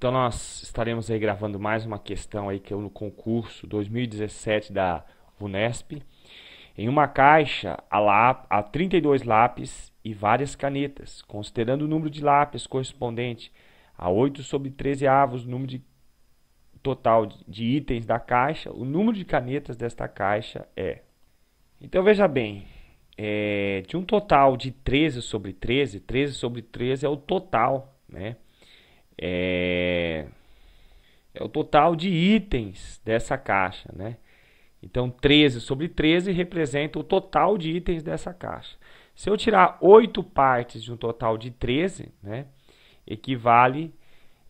Então nós estaremos aí gravando mais uma questão aí que é no concurso 2017 da Unesp. Em uma caixa há, lá, há 32 lápis e várias canetas, considerando o número de lápis correspondente a 8 sobre 13 avos, o número de total de itens da caixa, o número de canetas desta caixa é. Então veja bem, é, de um total de 13 sobre 13, 13 sobre 13 é o total, né? é, é o total de itens dessa caixa, né? Então, 13 sobre 13 representa o total de itens dessa caixa. Se eu tirar 8 partes de um total de 13, né, equivale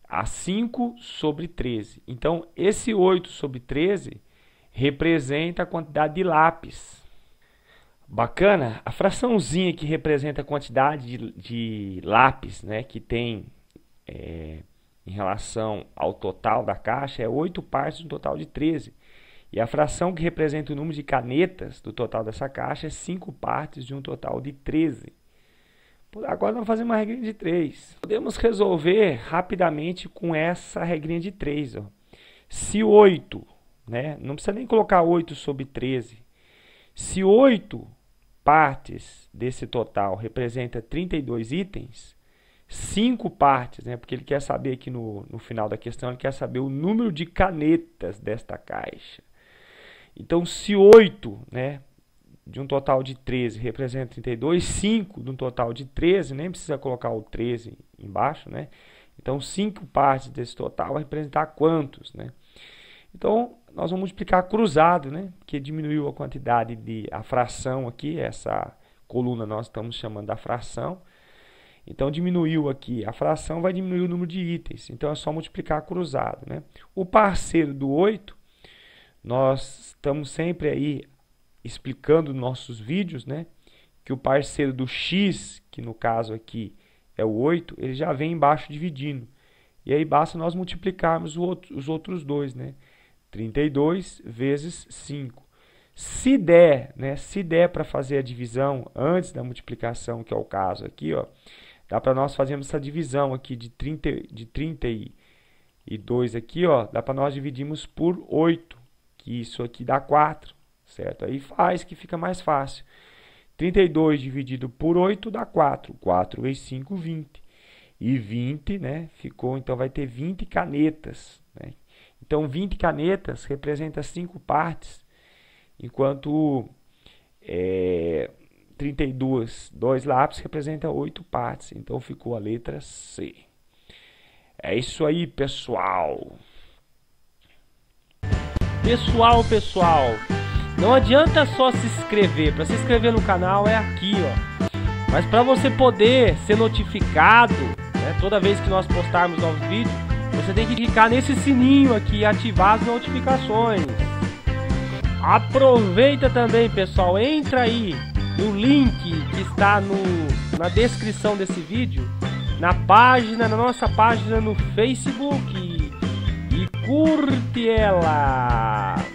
a 5 sobre 13. Então, esse 8 sobre 13 representa a quantidade de lápis. Bacana? A fraçãozinha que representa a quantidade de, de lápis né, que tem é, em relação ao total da caixa é 8 partes do total de 13. E a fração que representa o número de canetas do total dessa caixa é 5 partes de um total de 13. Agora vamos fazer uma regrinha de 3. Podemos resolver rapidamente com essa regrinha de 3. Ó. Se 8, né, não precisa nem colocar 8 sobre 13. Se 8 partes desse total representa 32 itens, cinco partes, né? porque ele quer saber aqui no, no final da questão, ele quer saber o número de canetas desta caixa. Então, se 8 né, de um total de 13 representa 32, 5 de um total de 13, nem precisa colocar o 13 embaixo, né? Então, 5 partes desse total vai representar quantos, né? Então, nós vamos multiplicar cruzado, né? Que diminuiu a quantidade de a fração aqui, essa coluna nós estamos chamando a fração. Então diminuiu aqui a fração, vai diminuir o número de itens. Então é só multiplicar cruzado. Né? O parceiro do 8, nós estamos sempre aí explicando nossos vídeos, né? Que o parceiro do x, que no caso aqui é o 8, ele já vem embaixo dividindo. E aí basta nós multiplicarmos os outros dois, né? 32 vezes 5. Se der, né? Se der para fazer a divisão antes da multiplicação, que é o caso aqui, ó Dá para nós fazermos essa divisão aqui de 30, de 32 aqui, ó. Dá para nós dividirmos por 8, que isso aqui dá 4, certo? Aí faz que fica mais fácil. 32 dividido por 8 dá 4. 4 vezes 5, 20. E 20, né? Ficou, então vai ter 20 canetas, né? Então, 20 canetas representa 5 partes, enquanto é, 32, dois lápis representa oito partes, então ficou a letra C. É isso aí, pessoal. Pessoal, pessoal, não adianta só se inscrever. Para se inscrever no canal é aqui, ó. Mas para você poder ser notificado, né, toda vez que nós postarmos novos vídeos, você tem que clicar nesse sininho aqui e ativar as notificações. Aproveita também, pessoal, entra aí no link que está no, na descrição desse vídeo, na página, na nossa página no Facebook. E curte ela!